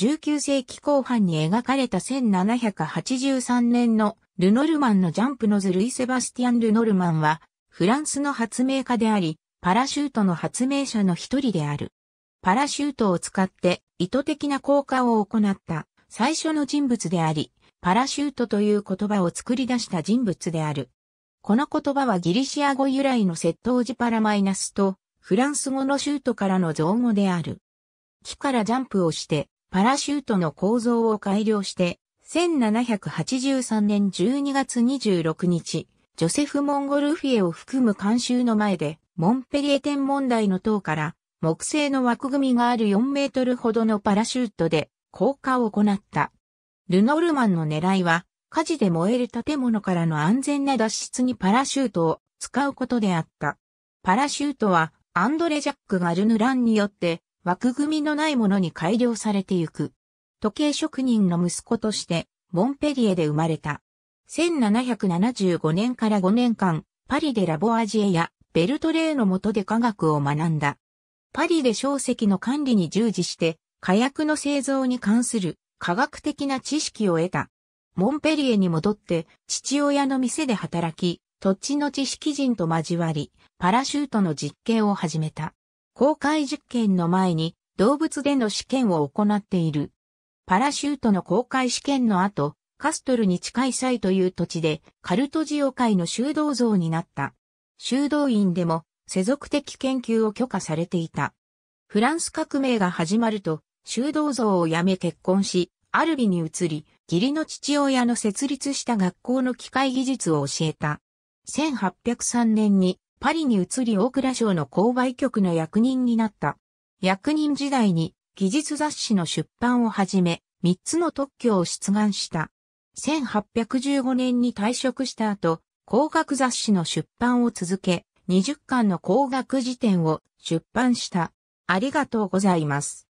19世紀後半に描かれた1783年のルノルマンのジャンプのズルイ・セバスティアン・ルノルマンは、フランスの発明家であり、パラシュートの発明者の一人である。パラシュートを使って意図的な効果を行った最初の人物であり、パラシュートという言葉を作り出した人物である。この言葉はギリシア語由来の窃盗時パラマイナスと、フランス語のシュートからの造語である。木からジャンプをしてパラシュートの構造を改良して、1783年12月26日、ジョセフ・モンゴルフィエを含む監修の前で、モンペリエ天文台の塔から、木製の枠組みがある4メートルほどのパラシュートで降下を行った。ルノルマンの狙いは、火事で燃える建物からの安全な脱出にパラシュートを使うことであった。パラシュートは、アンドレ・ジャック・ガルヌランによって枠組みのないものに改良されてゆく。時計職人の息子として、モンペリエで生まれた。1775年から5年間、パリでラボアジエやベルトレーの下で科学を学んだ。パリで小石の管理に従事して、火薬の製造に関する科学的な知識を得た。モンペリエに戻って父親の店で働き、土地の知識人と交わり、パラシュートの実験を始めた。公開実験の前に動物での試験を行っている。パラシュートの公開試験の後、カストルに近い際という土地でカルトジオ界の修道像になった。修道院でも世俗的研究を許可されていた。フランス革命が始まると、修道像を辞め結婚し、アルビに移り、義理の父親の設立した学校の機械技術を教えた。1803年にパリに移り大倉省の購買局の役人になった。役人時代に技術雑誌の出版をはじめ、3つの特許を出願した。1815年に退職した後、工学雑誌の出版を続け、20巻の工学辞典を出版した。ありがとうございます。